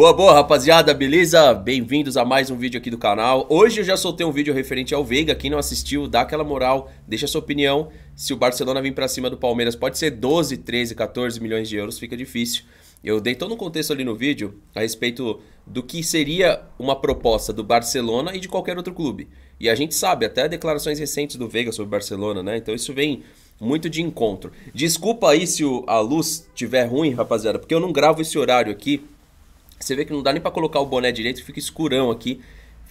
Boa, boa, rapaziada, beleza? Bem-vindos a mais um vídeo aqui do canal. Hoje eu já soltei um vídeo referente ao Veiga. Quem não assistiu, dá aquela moral, deixa sua opinião. Se o Barcelona vir para cima do Palmeiras, pode ser 12, 13, 14 milhões de euros, fica difícil. Eu dei todo um contexto ali no vídeo a respeito do que seria uma proposta do Barcelona e de qualquer outro clube. E a gente sabe, até declarações recentes do Veiga sobre o Barcelona, né? Então isso vem muito de encontro. Desculpa aí se a luz tiver ruim, rapaziada, porque eu não gravo esse horário aqui você vê que não dá nem para colocar o boné direito, fica escurão aqui,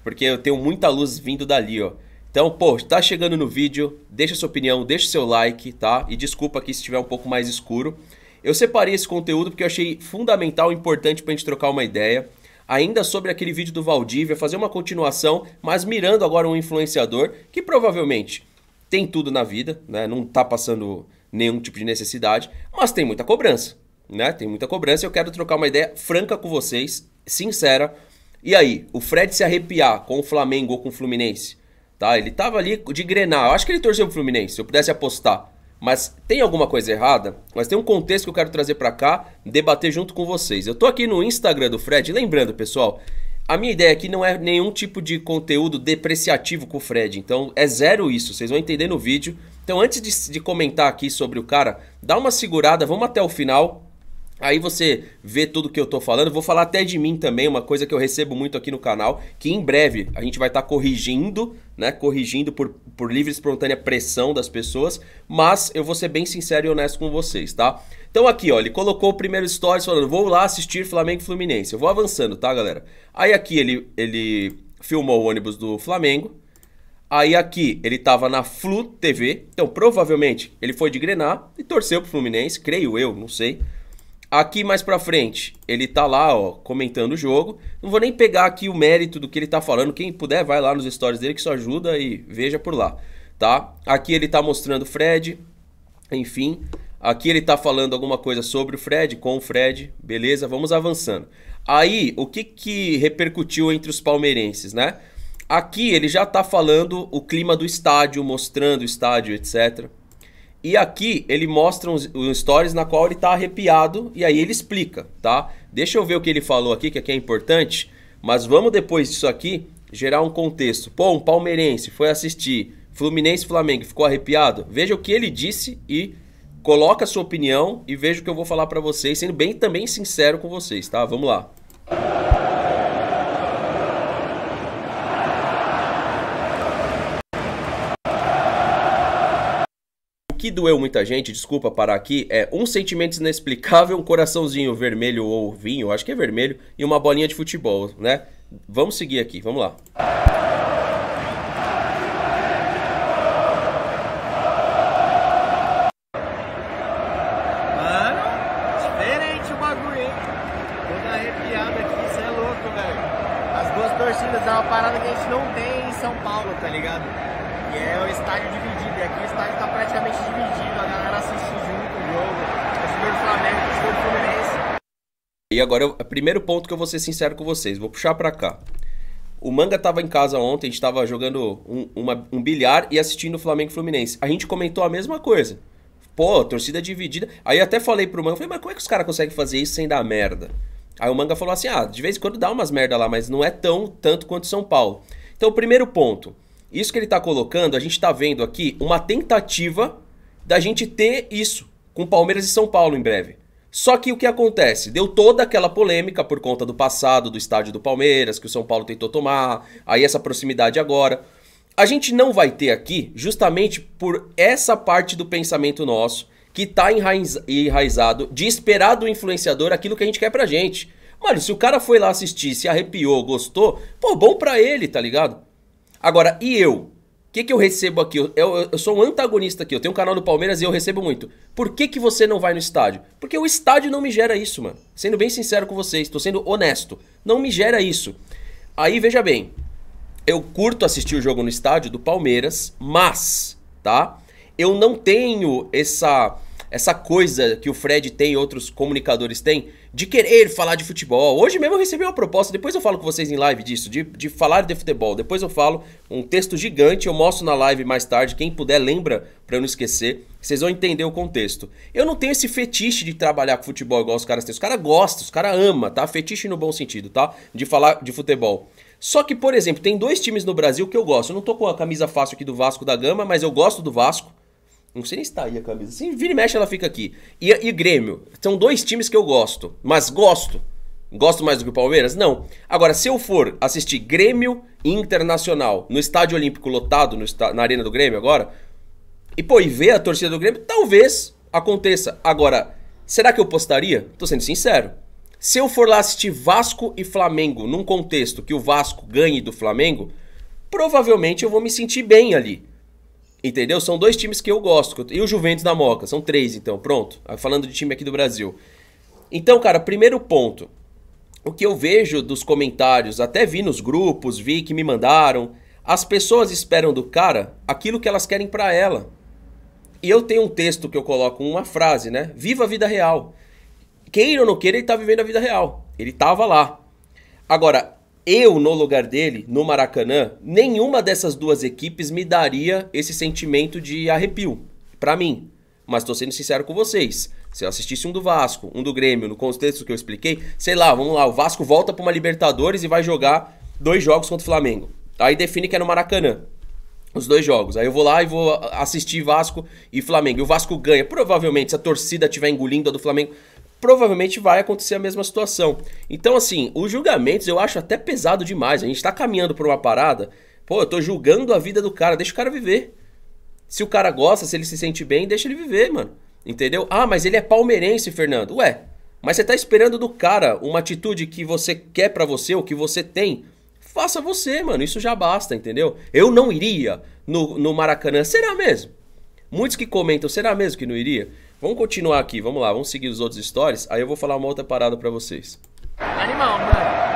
porque eu tenho muita luz vindo dali, ó. Então, pô, tá chegando no vídeo, deixa sua opinião, deixa seu like, tá? E desculpa aqui se estiver um pouco mais escuro. Eu separei esse conteúdo porque eu achei fundamental, importante pra gente trocar uma ideia. Ainda sobre aquele vídeo do Valdívia, fazer uma continuação, mas mirando agora um influenciador que provavelmente tem tudo na vida, né? Não tá passando nenhum tipo de necessidade, mas tem muita cobrança né? Tem muita cobrança. Eu quero trocar uma ideia franca com vocês, sincera. E aí, o Fred se arrepiar com o Flamengo ou com o Fluminense, tá? Ele tava ali de grenar. Eu acho que ele torceu pro Fluminense, se eu pudesse apostar. Mas tem alguma coisa errada? Mas tem um contexto que eu quero trazer para cá, debater junto com vocês. Eu tô aqui no Instagram do Fred, lembrando, pessoal, a minha ideia aqui não é nenhum tipo de conteúdo depreciativo com o Fred, então é zero isso, vocês vão entender no vídeo. Então antes de, de comentar aqui sobre o cara, dá uma segurada, vamos até o final, Aí você vê tudo que eu tô falando. Vou falar até de mim também, uma coisa que eu recebo muito aqui no canal, que em breve a gente vai estar tá corrigindo, né? Corrigindo por, por livre e espontânea pressão das pessoas, mas eu vou ser bem sincero e honesto com vocês, tá? Então aqui, ó, ele colocou o primeiro stories falando: "Vou lá assistir Flamengo e Fluminense". Eu vou avançando, tá, galera? Aí aqui ele ele filmou o ônibus do Flamengo. Aí aqui ele tava na Flu TV, então provavelmente ele foi de Grená e torceu pro Fluminense, creio eu, não sei. Aqui mais pra frente, ele tá lá, ó, comentando o jogo. Não vou nem pegar aqui o mérito do que ele tá falando. Quem puder, vai lá nos stories dele que isso ajuda e veja por lá, tá? Aqui ele tá mostrando o Fred, enfim. Aqui ele tá falando alguma coisa sobre o Fred, com o Fred, beleza? Vamos avançando. Aí, o que que repercutiu entre os palmeirenses, né? Aqui ele já tá falando o clima do estádio, mostrando o estádio, etc. E aqui ele mostra uns, uns stories na qual ele está arrepiado e aí ele explica, tá? Deixa eu ver o que ele falou aqui, que aqui é importante, mas vamos depois disso aqui gerar um contexto. Pô, um palmeirense foi assistir Fluminense Flamengo ficou arrepiado? Veja o que ele disse e coloca a sua opinião e veja o que eu vou falar para vocês, sendo bem também sincero com vocês, tá? Vamos lá. que doeu muita gente, desculpa parar aqui, é um sentimento inexplicável, um coraçãozinho vermelho ou vinho, acho que é vermelho, e uma bolinha de futebol, né? Vamos seguir aqui, vamos lá. E agora, o primeiro ponto que eu vou ser sincero com vocês, vou puxar para cá. O Manga estava em casa ontem, a gente tava jogando um, uma, um bilhar e assistindo o Flamengo Fluminense. A gente comentou a mesma coisa. Pô, torcida dividida. Aí até falei pro Manga, falei, mas como é que os caras conseguem fazer isso sem dar merda? Aí o Manga falou assim, ah, de vez em quando dá umas merda lá, mas não é tão tanto quanto São Paulo. Então, primeiro ponto, isso que ele tá colocando, a gente tá vendo aqui uma tentativa da gente ter isso com Palmeiras e São Paulo em breve. Só que o que acontece? Deu toda aquela polêmica por conta do passado do estádio do Palmeiras, que o São Paulo tentou tomar, aí essa proximidade agora. A gente não vai ter aqui justamente por essa parte do pensamento nosso que tá enraizado de esperar do influenciador aquilo que a gente quer pra gente. Mano, se o cara foi lá assistir, se arrepiou, gostou, pô, bom pra ele, tá ligado? Agora, e eu? que, que eu recebo aqui? Eu, eu, eu, sou um antagonista aqui. Eu tenho um canal do Palmeiras e eu recebo muito. Por que, que você não vai no estádio? Porque o estádio não me gera isso, mano. Sendo bem sincero com vocês, estou sendo honesto. Não me gera isso. Aí, veja bem. Eu curto assistir o jogo no estádio do Palmeiras, mas, tá? Eu não tenho essa essa coisa que o Fred tem e outros comunicadores têm de querer falar de futebol. Hoje mesmo eu recebi uma proposta, depois eu falo com vocês em live disso, de, de falar de futebol. Depois eu falo um texto gigante, eu mostro na live mais tarde. Quem puder, lembra pra eu não esquecer. Vocês vão entender o contexto. Eu não tenho esse fetiche de trabalhar com futebol igual os caras têm. Os caras gostam, os caras amam, tá? Fetiche no bom sentido, tá? De falar de futebol. Só que, por exemplo, tem dois times no Brasil que eu gosto. Eu não tô com a camisa fácil aqui do Vasco da Gama, mas eu gosto do Vasco. Não sei nem se tá aí a camisa. Assim, vira e mexe, ela fica aqui. E, e Grêmio. São dois times que eu gosto. Mas gosto. Gosto mais do que o Palmeiras? Não. Agora, se eu for assistir Grêmio Internacional no Estádio Olímpico lotado, no, na Arena do Grêmio agora, e pô, e ver a torcida do Grêmio, talvez aconteça. Agora, será que eu postaria? Tô sendo sincero. Se eu for lá assistir Vasco e Flamengo num contexto que o Vasco ganhe do Flamengo, provavelmente eu vou me sentir bem ali. Entendeu? São dois times que eu gosto. E o Juventus da Moca. São três, então. Pronto. Falando de time aqui do Brasil. Então, cara, primeiro ponto. O que eu vejo dos comentários, até vi nos grupos, vi que me mandaram. As pessoas esperam do cara aquilo que elas querem para ela. E eu tenho um texto que eu coloco uma frase, né? Viva a vida real. Queira ou não queira, ele tá vivendo a vida real. Ele tava lá. Agora, eu, no lugar dele, no Maracanã, nenhuma dessas duas equipes me daria esse sentimento de arrepio, para mim. Mas tô sendo sincero com vocês. Se eu assistisse um do Vasco, um do Grêmio, no contexto que eu expliquei, sei lá, vamos lá, o Vasco volta para uma Libertadores e vai jogar dois jogos contra o Flamengo. Aí define que é no Maracanã. Os dois jogos. Aí eu vou lá e vou assistir Vasco e Flamengo. E o Vasco ganha. Provavelmente, se a torcida estiver engolindo a do Flamengo, provavelmente vai acontecer a mesma situação. Então, assim, os julgamentos eu acho até pesado demais. A gente tá caminhando por uma parada, pô, eu tô julgando a vida do cara, deixa o cara viver. Se o cara gosta, se ele se sente bem, deixa ele viver, mano. Entendeu? Ah, mas ele é palmeirense, Fernando. Ué, mas você tá esperando do cara uma atitude que você quer para você, ou que você tem. Faça você, mano. Isso já basta, entendeu? Eu não iria no, no Maracanã. Será mesmo? Muitos que comentam, será mesmo que não iria? Vamos continuar aqui, vamos lá, vamos seguir os outros stories, aí eu vou falar uma outra parada para vocês. Animal, mano. Né?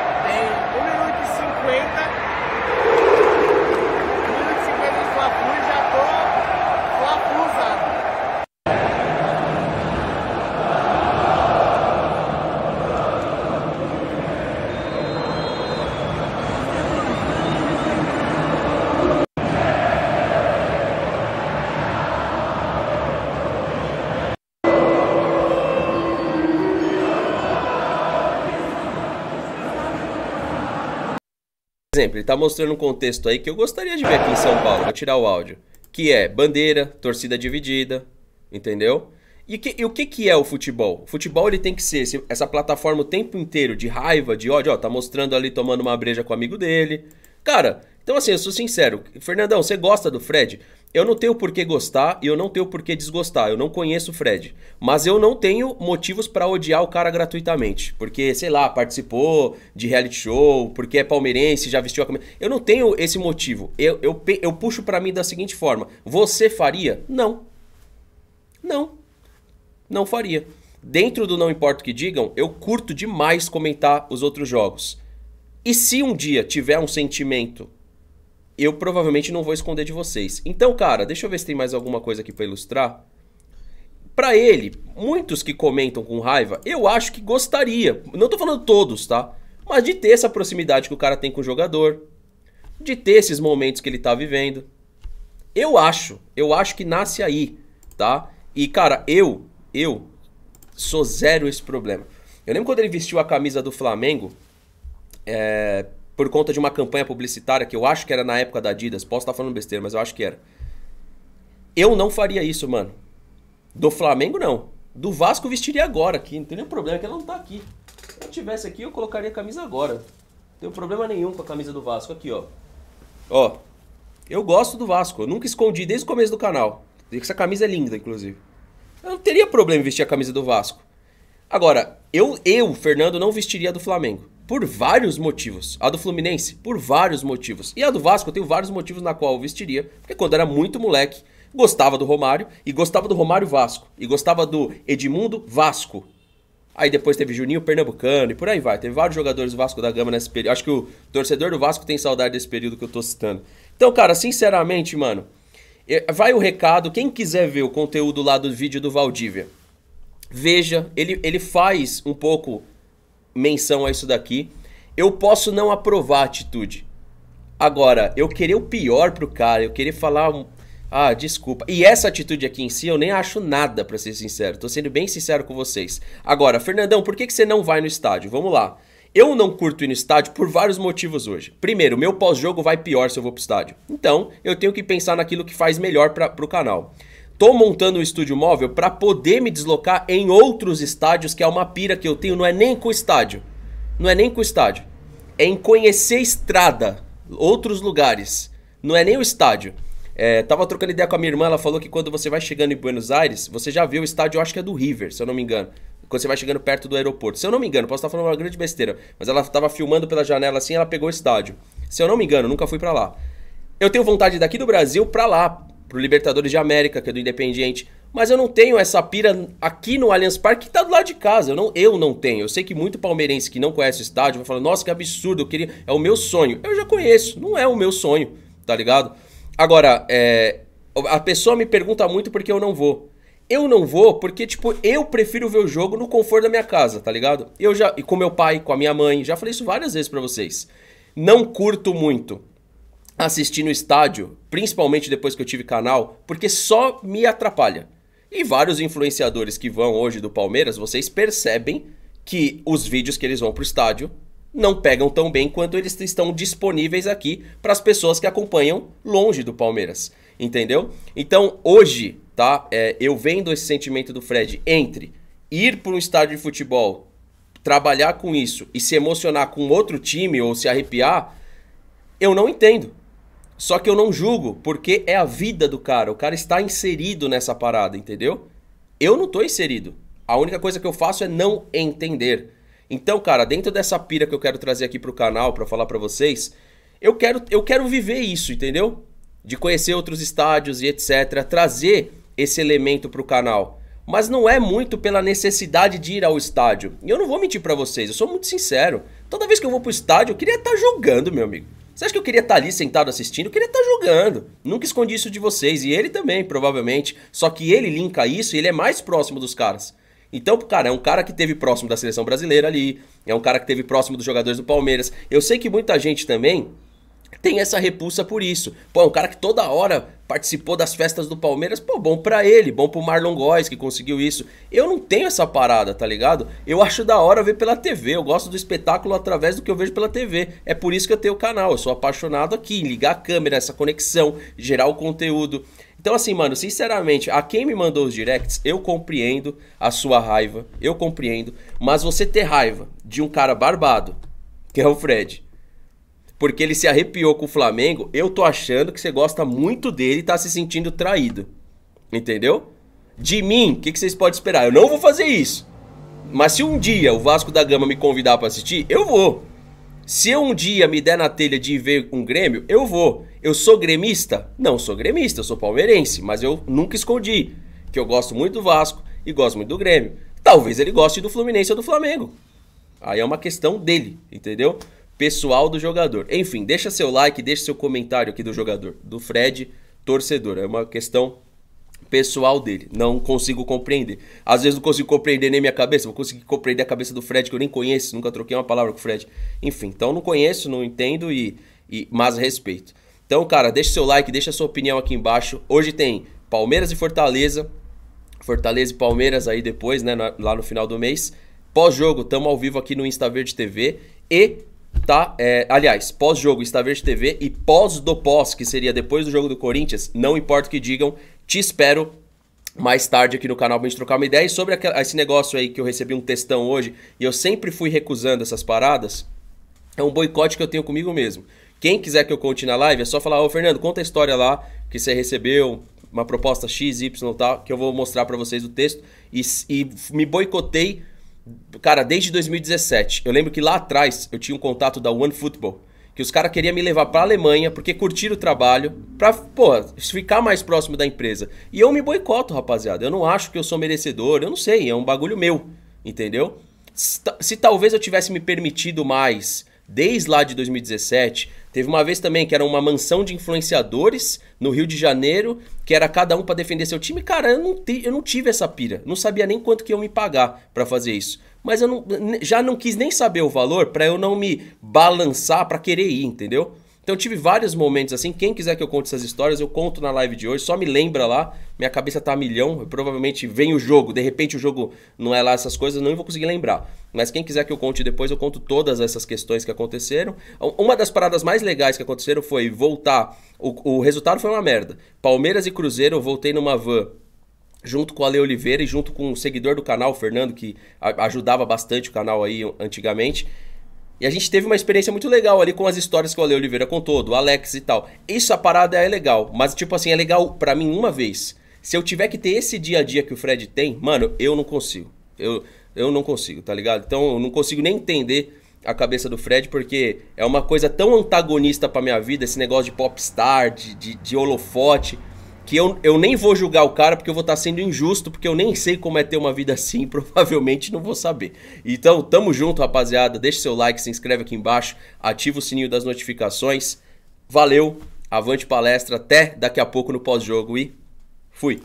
exemplo, ele está mostrando um contexto aí que eu gostaria de ver aqui em São Paulo. Vou tirar o áudio. Que é bandeira, torcida dividida, entendeu? E, que, e o que, que é o futebol? O futebol ele tem que ser esse, essa plataforma o tempo inteiro de raiva, de ódio. Ó, tá mostrando ali tomando uma breja com o amigo dele. Cara, então assim, eu sou sincero. Fernandão, você gosta do Fred? Eu não tenho por que gostar e eu não tenho por que desgostar. Eu não conheço o Fred. Mas eu não tenho motivos para odiar o cara gratuitamente. Porque, sei lá, participou de reality show, porque é palmeirense, já vestiu a camisa. Eu não tenho esse motivo. Eu, eu, eu puxo para mim da seguinte forma: você faria? Não. Não. Não faria. Dentro do Não Importa o que Digam, eu curto demais comentar os outros jogos. E se um dia tiver um sentimento eu provavelmente não vou esconder de vocês. Então, cara, deixa eu ver se tem mais alguma coisa aqui para ilustrar. Para ele, muitos que comentam com raiva, eu acho que gostaria, não tô falando todos, tá? Mas de ter essa proximidade que o cara tem com o jogador, de ter esses momentos que ele tá vivendo. Eu acho, eu acho que nasce aí, tá? E cara, eu, eu sou zero esse problema. Eu lembro quando ele vestiu a camisa do Flamengo, é, por conta de uma campanha publicitária que eu acho que era na época da Adidas. Posso estar falando besteira, mas eu acho que era. Eu não faria isso, mano. Do Flamengo, não. Do Vasco, vestiria agora aqui. Não tem nenhum problema, que ela não tá aqui. Se eu tivesse aqui, eu colocaria a camisa agora. Não tem problema nenhum com a camisa do Vasco. Aqui, ó. Ó. Eu gosto do Vasco. Eu nunca escondi desde o começo do canal. Essa camisa é linda, inclusive. Eu não teria problema em vestir a camisa do Vasco. Agora, eu, eu, Fernando, não vestiria a do Flamengo. Por vários motivos. A do Fluminense, por vários motivos. E a do Vasco, eu tenho vários motivos na qual eu vestiria, porque quando era muito moleque, gostava do Romário e gostava do Romário Vasco e gostava do Edmundo Vasco. Aí depois teve Juninho Pernambucano e por aí vai. Teve vários jogadores do Vasco da Gama nesse período. Acho que o torcedor do Vasco tem saudade desse período que eu tô citando. Então, cara, sinceramente, mano, é, vai o recado. Quem quiser ver o conteúdo lá do vídeo do Valdívia, veja. Ele, ele faz um pouco menção a isso daqui. Eu posso não aprovar a atitude. Agora, eu querer o pior pro cara, eu querer falar. Um... Ah, desculpa. E essa atitude aqui em si eu nem acho nada, para ser sincero. Tô sendo bem sincero com vocês. Agora, Fernandão, por que, que você não vai no estádio? Vamos lá. Eu não curto ir no estádio por vários motivos hoje. Primeiro, meu pós-jogo vai pior se eu vou pro estádio. Então, eu tenho que pensar naquilo que faz melhor para pro canal. Tô montando um estúdio móvel para poder me deslocar em outros estádios, que é uma pira que eu tenho, não é nem com o estádio. Não é nem com o estádio. É em conhecer estrada, outros lugares. Não é nem o estádio. É, tava trocando ideia com a minha irmã, ela falou que quando você vai chegando em Buenos Aires, você já vê o estádio, eu acho que é do River, se eu não me engano. Quando você vai chegando perto do aeroporto. Se eu não me engano, posso estar falando uma grande besteira, mas ela tava filmando pela janela assim, ela pegou o estádio. Se eu não me engano, nunca fui para lá. Eu tenho vontade daqui do Brasil para lá, pro Libertadores de América, que é do Independiente. Mas eu não tenho essa pira aqui no Allianz Parque que tá do lado de casa. Eu não, eu não tenho. Eu sei que muito palmeirense que não conhece o estádio vai falar: nossa, que absurdo, eu queria. É o meu sonho. Eu já conheço, não é o meu sonho, tá ligado? Agora, é, a pessoa me pergunta muito porque eu não vou. Eu não vou porque, tipo, eu prefiro ver o jogo no conforto da minha casa, tá ligado? Eu já. E com meu pai, com a minha mãe, já falei isso várias vezes para vocês. Não curto muito assistir no estádio, principalmente depois que eu tive canal, porque só me atrapalha. E vários influenciadores que vão hoje do Palmeiras, vocês percebem que os vídeos que eles vão para o estádio não pegam tão bem quanto eles estão disponíveis aqui para as pessoas que acompanham longe do Palmeiras, entendeu? Então hoje, tá? É, eu vendo esse sentimento do Fred entre ir para um estádio de futebol, trabalhar com isso e se emocionar com outro time ou se arrepiar, eu não entendo. Só que eu não julgo, porque é a vida do cara. O cara está inserido nessa parada, entendeu? Eu não estou inserido. A única coisa que eu faço é não entender. Então, cara, dentro dessa pira que eu quero trazer aqui pro canal para falar para vocês, eu quero eu quero viver isso, entendeu? De conhecer outros estádios e etc, trazer esse elemento pro canal. Mas não é muito pela necessidade de ir ao estádio. E eu não vou mentir para vocês, eu sou muito sincero. Toda vez que eu vou pro estádio, eu queria estar tá jogando, meu amigo. Você acha que eu queria estar tá ali sentado assistindo? Eu queria estar tá jogando. Nunca escondi isso de vocês. E ele também, provavelmente. Só que ele linka isso e ele é mais próximo dos caras. Então, cara, é um cara que teve próximo da seleção brasileira ali, é um cara que teve próximo dos jogadores do Palmeiras. Eu sei que muita gente também tem essa repulsa por isso. Pô, é um cara que toda hora participou das festas do Palmeiras, pô, bom pra ele, bom pro Marlon Góes que conseguiu isso. Eu não tenho essa parada, tá ligado? Eu acho da hora ver pela TV, eu gosto do espetáculo através do que eu vejo pela TV. É por isso que eu tenho o canal, eu sou apaixonado aqui, em ligar a câmera, essa conexão, gerar o conteúdo. Então, assim, mano, sinceramente, a quem me mandou os directs, eu compreendo a sua raiva, eu compreendo, mas você ter raiva de um cara barbado, que é o Fred, porque ele se arrepiou com o Flamengo, eu tô achando que você gosta muito dele e tá se sentindo traído. Entendeu? De mim, o que, que vocês podem esperar? Eu não vou fazer isso. Mas se um dia o Vasco da Gama me convidar para assistir, eu vou. Se eu um dia me der na telha de ver um Grêmio, eu vou. Eu sou gremista? Não sou gremista, eu sou palmeirense, mas eu nunca escondi que eu gosto muito do Vasco e gosto muito do Grêmio. Talvez ele goste do Fluminense ou do Flamengo. Aí é uma questão dele, entendeu? pessoal do jogador. Enfim, deixa seu like, deixa seu comentário aqui do jogador, do Fred, torcedor. É uma questão pessoal dele. Não consigo compreender. Às vezes não consigo compreender nem minha cabeça, vou conseguir compreender a cabeça do Fred que eu nem conheço, nunca troquei uma palavra com o Fred. Enfim, então não conheço, não entendo e, e mas respeito. Então, cara, deixa seu like, deixa sua opinião aqui embaixo. Hoje tem Palmeiras e Fortaleza. Fortaleza e Palmeiras aí depois, né, lá no final do mês. Pós-jogo, tamo ao vivo aqui no Insta Verde TV e tá? É, aliás, pós-jogo Estaverde TV e pós do pós, que seria depois do jogo do Corinthians, não importa o que digam, te espero mais tarde aqui no canal pra gente trocar uma ideia. E sobre aquele, esse negócio aí que eu recebi um textão hoje, e eu sempre fui recusando essas paradas, é um boicote que eu tenho comigo mesmo. Quem quiser que eu conte na live, é só falar, ô Fernando, conta a história lá que você recebeu, uma proposta X, Y tal, que eu vou mostrar para vocês o texto. E, e me boicotei Cara, desde 2017. Eu lembro que lá atrás eu tinha um contato da One Football. Que os caras queriam me levar pra Alemanha porque curtiram o trabalho, pra, pô, ficar mais próximo da empresa. E eu me boicoto, rapaziada. Eu não acho que eu sou merecedor, eu não sei, é um bagulho meu, entendeu? Se, se talvez eu tivesse me permitido mais, desde lá de 2017. Teve uma vez também que era uma mansão de influenciadores no Rio de Janeiro, que era cada um para defender seu time. Cara, eu não, te, eu não tive essa pira. Não sabia nem quanto que iam me pagar para fazer isso. Mas eu não, já não quis nem saber o valor para eu não me balançar para querer ir, entendeu? Então tive vários momentos assim. Quem quiser que eu conte essas histórias, eu conto na live de hoje. Só me lembra lá. Minha cabeça tá a milhão. Eu provavelmente vem o jogo. De repente o jogo não é lá essas coisas, não vou conseguir lembrar. Mas quem quiser que eu conte depois, eu conto todas essas questões que aconteceram. Uma das paradas mais legais que aconteceram foi voltar. O, o resultado foi uma merda. Palmeiras e Cruzeiro, eu voltei numa van junto com a Ale Oliveira e junto com o seguidor do canal, o Fernando, que ajudava bastante o canal aí antigamente. E a gente teve uma experiência muito legal ali com as histórias que o Ale Oliveira contou, do Alex e tal. Isso a parada é legal, mas tipo assim, é legal para mim uma vez. Se eu tiver que ter esse dia a dia que o Fred tem, mano, eu não consigo. Eu, eu não consigo, tá ligado? Então eu não consigo nem entender a cabeça do Fred, porque é uma coisa tão antagonista pra minha vida, esse negócio de popstar, de, de, de holofote que eu, eu nem vou julgar o cara porque eu vou estar tá sendo injusto, porque eu nem sei como é ter uma vida assim, provavelmente não vou saber. Então, tamo junto, rapaziada. Deixe seu like, se inscreve aqui embaixo, ativa o sininho das notificações. Valeu, avante palestra, até daqui a pouco no pós-jogo e fui!